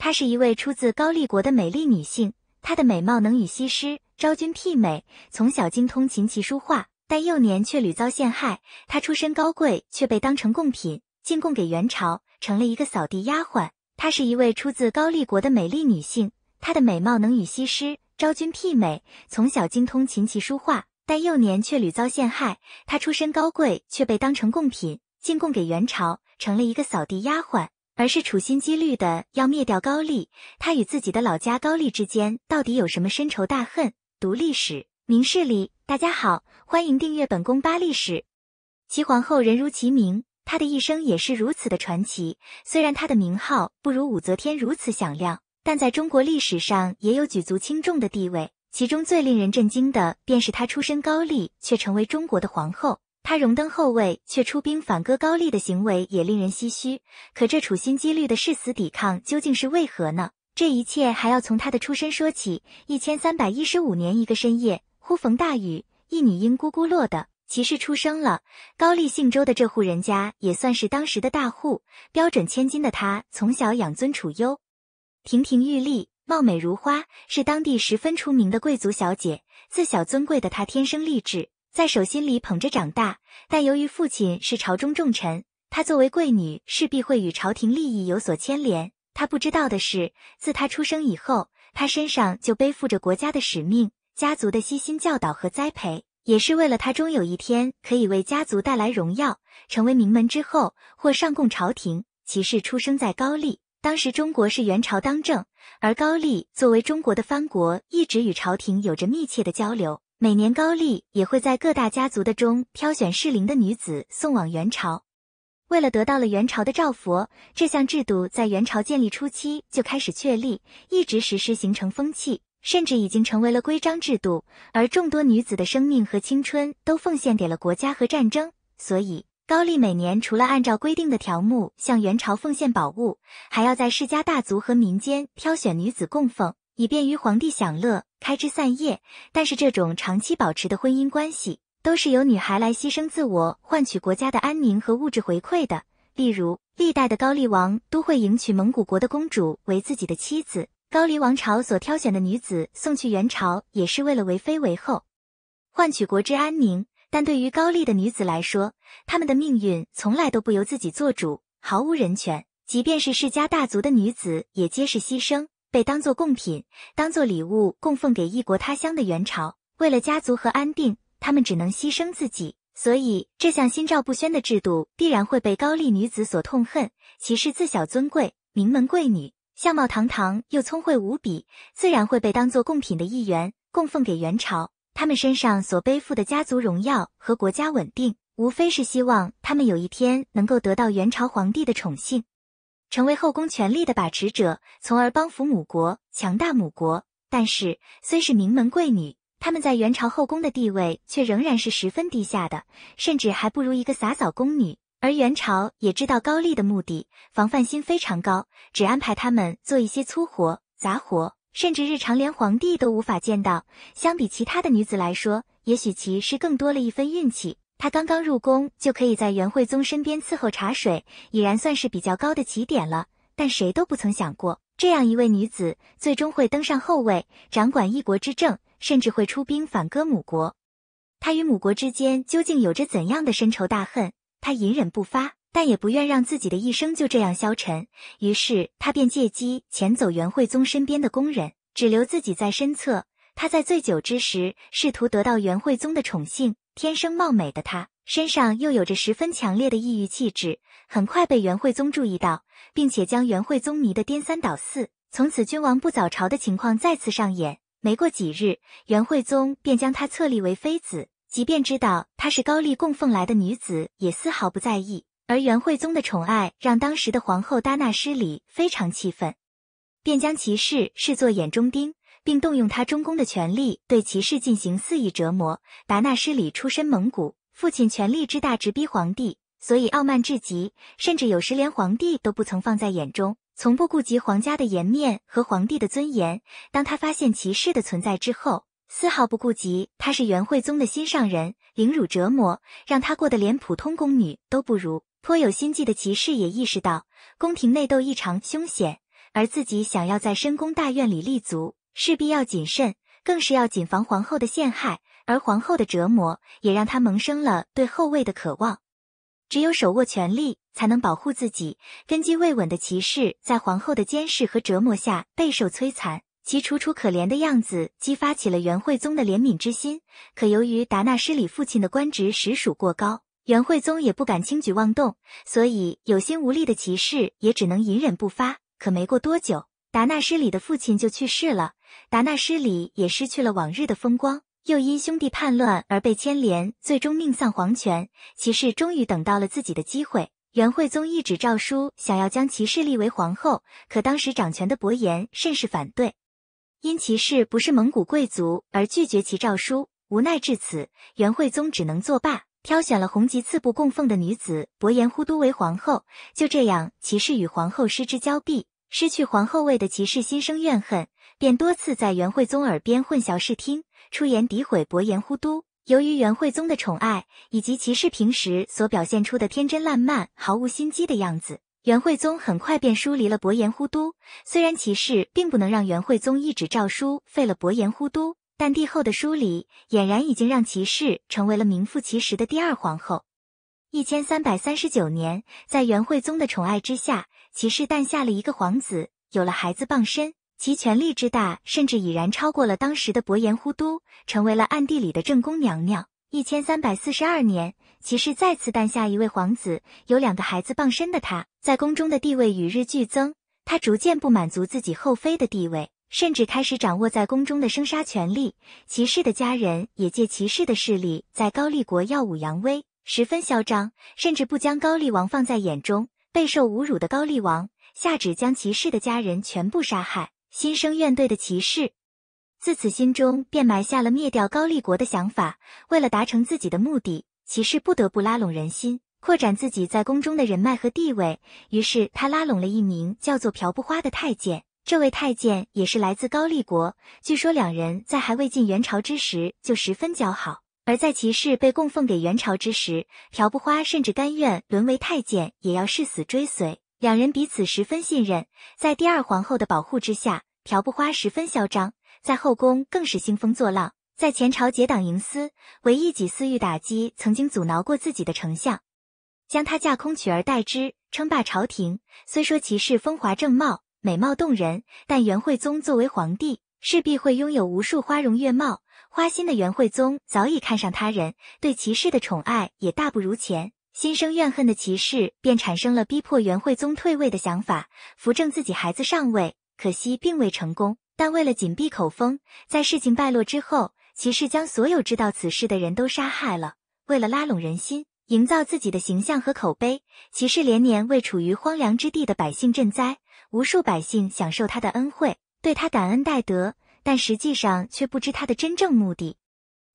她是一位出自高丽国的美丽女性，她的美貌能与西施、昭君媲美。从小精通琴棋书画，但幼年却屡遭陷害。她出身高贵，却被当成贡品进贡给元朝，成了一个扫地丫鬟。她是一位出自高丽国的美丽女性，她的美貌能与西施、昭君媲美。从小精通琴棋书画，但幼年却屡遭陷害。她出身高贵，却被当成贡品进贡给元朝，成了一个扫地丫鬟。而是处心积虑的要灭掉高丽，他与自己的老家高丽之间到底有什么深仇大恨？读历史，明事理。大家好，欢迎订阅本宫八历史。齐皇后人如其名，她的一生也是如此的传奇。虽然她的名号不如武则天如此响亮，但在中国历史上也有举足轻重的地位。其中最令人震惊的便是她出身高丽，却成为中国的皇后。他荣登后位，却出兵反戈高丽的行为也令人唏嘘。可这处心积虑的誓死抵抗，究竟是为何呢？这一切还要从他的出身说起。一千三百一十五年一个深夜，忽逢大雨，一女婴咕咕落的，骑士出生了。高丽姓周的这户人家也算是当时的大户，标准千金的她从小养尊处优，亭亭玉立，貌美如花，是当地十分出名的贵族小姐。自小尊贵的她，天生丽质。在手心里捧着长大，但由于父亲是朝中重臣，她作为贵女势必会与朝廷利益有所牵连。她不知道的是，自她出生以后，她身上就背负着国家的使命，家族的悉心教导和栽培，也是为了她终有一天可以为家族带来荣耀，成为名门之后，或上供朝廷。其氏出生在高丽，当时中国是元朝当政，而高丽作为中国的藩国，一直与朝廷有着密切的交流。每年高丽也会在各大家族的中挑选适龄的女子送往元朝，为了得到了元朝的照佛，这项制度在元朝建立初期就开始确立，一直实施形成风气，甚至已经成为了规章制度。而众多女子的生命和青春都奉献给了国家和战争，所以高丽每年除了按照规定的条目向元朝奉献宝物，还要在世家大族和民间挑选女子供奉。以便于皇帝享乐、开枝散叶，但是这种长期保持的婚姻关系，都是由女孩来牺牲自我，换取国家的安宁和物质回馈的。例如，历代的高丽王都会迎娶蒙古国的公主为自己的妻子。高丽王朝所挑选的女子送去元朝，也是为了为妃为后，换取国之安宁。但对于高丽的女子来说，她们的命运从来都不由自己做主，毫无人权。即便是世家大族的女子，也皆是牺牲。被当做贡品，当做礼物供奉给异国他乡的元朝。为了家族和安定，他们只能牺牲自己。所以，这项心照不宣的制度必然会被高丽女子所痛恨。其氏自小尊贵，名门贵女，相貌堂堂又聪慧无比，自然会被当做贡品的一员，供奉给元朝。他们身上所背负的家族荣耀和国家稳定，无非是希望他们有一天能够得到元朝皇帝的宠幸。成为后宫权力的把持者，从而帮扶母国，强大母国。但是，虽是名门贵女，她们在元朝后宫的地位却仍然是十分低下的，甚至还不如一个洒扫宫女。而元朝也知道高丽的目的，防范心非常高，只安排她们做一些粗活、杂活，甚至日常连皇帝都无法见到。相比其他的女子来说，也许其是更多了一份运气。他刚刚入宫，就可以在元惠宗身边伺候茶水，已然算是比较高的起点了。但谁都不曾想过，这样一位女子，最终会登上后位，掌管一国之政，甚至会出兵反戈母国。她与母国之间究竟有着怎样的深仇大恨？她隐忍不发，但也不愿让自己的一生就这样消沉。于是，他便借机遣走元惠宗身边的宫人，只留自己在身侧。他在醉酒之时，试图得到元惠宗的宠幸。天生貌美的她，身上又有着十分强烈的异域气质，很快被元惠宗注意到，并且将元惠宗迷得颠三倒四。从此，君王不早朝的情况再次上演。没过几日，元惠宗便将她册立为妃子，即便知道她是高丽供奉来的女子，也丝毫不在意。而元惠宗的宠爱让当时的皇后达娜施礼非常气愤，便将其事视作眼中钉。并动用他中宫的权力对骑士进行肆意折磨。达纳施里出身蒙古，父亲权力之大直逼皇帝，所以傲慢至极，甚至有时连皇帝都不曾放在眼中，从不顾及皇家的颜面和皇帝的尊严。当他发现骑士的存在之后，丝毫不顾及他是元惠宗的心上人，凌辱折磨，让他过得连普通宫女都不如。颇有心计的骑士也意识到，宫廷内斗异常凶险，而自己想要在深宫大院里立足。势必要谨慎，更是要谨防皇后的陷害。而皇后的折磨也让他萌生了对后位的渴望。只有手握权力，才能保护自己。根基未稳的骑士在皇后的监视和折磨下备受摧残，其楚楚可怜的样子激发起了元惠宗的怜悯之心。可由于达纳施里父亲的官职实属过高，元惠宗也不敢轻举妄动，所以有心无力的骑士也只能隐忍不发。可没过多久，达纳施里的父亲就去世了。达纳失里也失去了往日的风光，又因兄弟叛乱而被牵连，最终命丧黄泉。骑士终于等到了自己的机会。元惠宗一纸诏书，想要将骑士立为皇后，可当时掌权的伯颜甚是反对，因骑士不是蒙古贵族而拒绝其诏书。无奈至此，元惠宗只能作罢，挑选了红吉刺部供奉的女子伯颜忽都为皇后。就这样，骑士与皇后失之交臂，失去皇后位的骑士心生怨恨。便多次在元惠宗耳边混淆视听，出言诋毁伯颜忽都。由于元惠宗的宠爱，以及骑士平时所表现出的天真烂漫、毫无心机的样子，元惠宗很快便疏离了伯颜忽都。虽然骑士并不能让元惠宗一纸诏书废了伯颜忽都，但帝后的疏离俨然已经让骑士成为了名副其实的第二皇后。一千三百三十九年，在元惠宗的宠爱之下，骑士诞下了一个皇子，有了孩子傍身。其权力之大，甚至已然超过了当时的伯颜忽都，成为了暗地里的正宫娘娘。一千三百四十二年，骑士再次诞下一位皇子，有两个孩子傍身的他，在宫中的地位与日俱增。他逐渐不满足自己后妃的地位，甚至开始掌握在宫中的生杀权力。骑士的家人也借骑士的势力在高丽国耀武扬威，十分嚣张，甚至不将高丽王放在眼中。备受侮辱的高丽王下旨将骑士的家人全部杀害。心生怨怼的骑士，自此心中便埋下了灭掉高丽国的想法。为了达成自己的目的，骑士不得不拉拢人心，扩展自己在宫中的人脉和地位。于是他拉拢了一名叫做朴不花的太监。这位太监也是来自高丽国，据说两人在还未进元朝之时就十分交好。而在骑士被供奉给元朝之时，朴不花甚至甘愿沦为太监，也要誓死追随。两人彼此十分信任，在第二皇后的保护之下，朴不花十分嚣张，在后宫更是兴风作浪，在前朝结党营私，为一己私欲打击曾经阻挠过自己的丞相，将他架空取而代之，称霸朝廷。虽说其是风华正茂，美貌动人，但元惠宗作为皇帝，势必会拥有无数花容月貌。花心的元惠宗早已看上他人，对骑士的宠爱也大不如前。心生怨恨的骑士便产生了逼迫元惠宗退位的想法，扶正自己孩子上位。可惜并未成功。但为了紧闭口风，在事情败落之后，骑士将所有知道此事的人都杀害了。为了拉拢人心，营造自己的形象和口碑，骑士连年为处于荒凉之地的百姓赈灾，无数百姓享受他的恩惠，对他感恩戴德。但实际上却不知他的真正目的。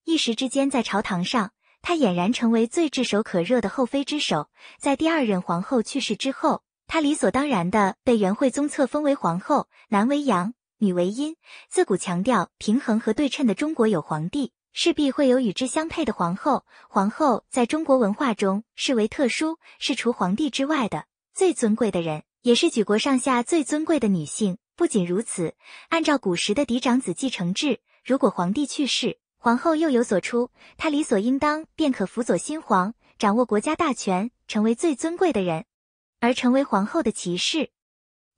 一时之间，在朝堂上。她俨然成为最炙手可热的后妃之首。在第二任皇后去世之后，她理所当然的被元惠宗册封为皇后。男为阳，女为阴，自古强调平衡和对称的中国有皇帝，势必会有与之相配的皇后。皇后在中国文化中视为特殊，是除皇帝之外的最尊贵的人，也是举国上下最尊贵的女性。不仅如此，按照古时的嫡长子继承制，如果皇帝去世，皇后又有所出，她理所应当便可辅佐新皇，掌握国家大权，成为最尊贵的人。而成为皇后的骑士，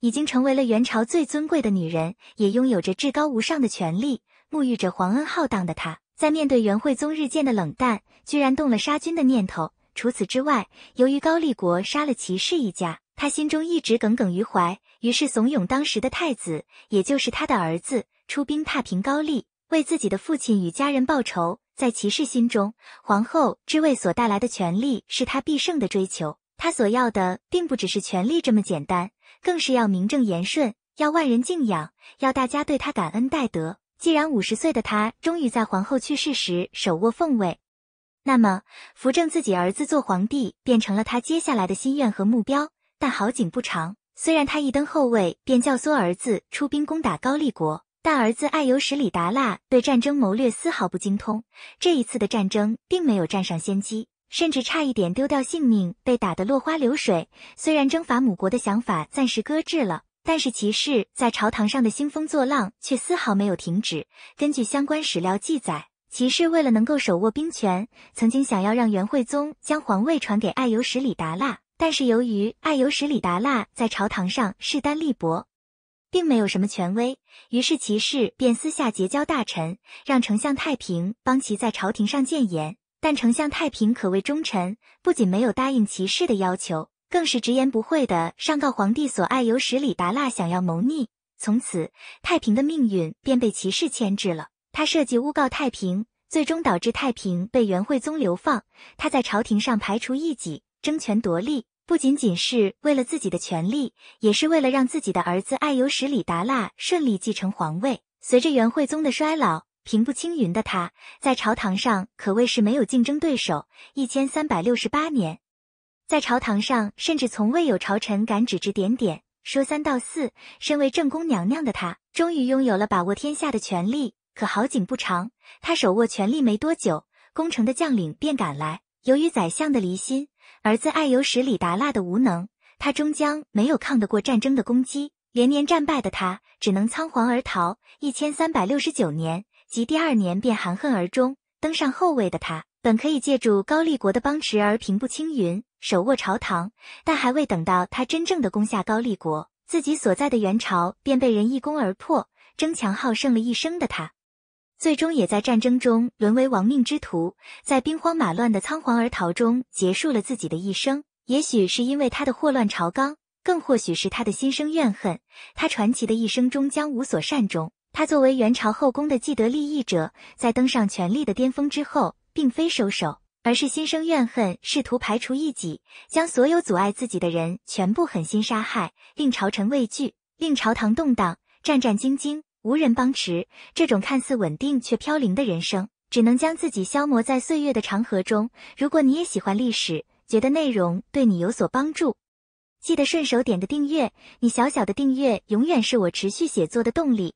已经成为了元朝最尊贵的女人，也拥有着至高无上的权力。沐浴着皇恩浩荡的她，在面对元惠宗日渐的冷淡，居然动了杀君的念头。除此之外，由于高丽国杀了骑士一家，她心中一直耿耿于怀，于是怂恿当时的太子，也就是她的儿子，出兵踏平高丽。为自己的父亲与家人报仇，在骑士心中，皇后之位所带来的权利是他必胜的追求。他所要的并不只是权力这么简单，更是要名正言顺，要万人敬仰，要大家对他感恩戴德。既然五十岁的他终于在皇后去世时手握凤位，那么扶正自己儿子做皇帝变成了他接下来的心愿和目标。但好景不长，虽然他一登后位便教唆儿子出兵攻打高丽国。但儿子爱由什里达腊对战争谋略丝毫不精通，这一次的战争并没有占上先机，甚至差一点丢掉性命，被打得落花流水。虽然征伐母国的想法暂时搁置了，但是骑士在朝堂上的兴风作浪却丝毫没有停止。根据相关史料记载，骑士为了能够手握兵权，曾经想要让元惠宗将皇位传给爱由什里达腊，但是由于爱由什里达腊在朝堂上势单力薄。并没有什么权威，于是齐氏便私下结交大臣，让丞相太平帮其在朝廷上谏言。但丞相太平可谓忠臣，不仅没有答应齐氏的要求，更是直言不讳的上告皇帝所爱由十里达腊想要谋逆。从此，太平的命运便被齐氏牵制了。他设计诬告太平，最终导致太平被元惠宗流放。他在朝廷上排除异己，争权夺利。不仅仅是为了自己的权利，也是为了让自己的儿子爱由什里达腊顺利继承皇位。随着元惠宗的衰老，平步青云的他在朝堂上可谓是没有竞争对手。一千三百六十八年，在朝堂上甚至从未有朝臣敢指指点点、说三道四。身为正宫娘娘的她，终于拥有了把握天下的权利。可好景不长，她手握权力没多久，攻城的将领便赶来。由于宰相的离心。儿子爱由十里达腊的无能，他终将没有抗得过战争的攻击，连年战败的他只能仓皇而逃。一千三百六十九年及第二年便含恨而终。登上后位的他，本可以借助高丽国的帮持而平步青云，手握朝堂，但还未等到他真正的攻下高丽国，自己所在的元朝便被人一攻而破。争强好胜了一生的他。最终也在战争中沦为亡命之徒，在兵荒马乱的仓皇而逃中结束了自己的一生。也许是因为他的祸乱朝纲，更或许是他的心生怨恨，他传奇的一生终将无所善终。他作为元朝后宫的既得利益者，在登上权力的巅峰之后，并非收手，而是心生怨恨，试图排除异己，将所有阻碍自己的人全部狠心杀害，令朝臣畏惧，令朝堂动荡，战战兢兢。无人帮持，这种看似稳定却飘零的人生，只能将自己消磨在岁月的长河中。如果你也喜欢历史，觉得内容对你有所帮助，记得顺手点个订阅。你小小的订阅，永远是我持续写作的动力。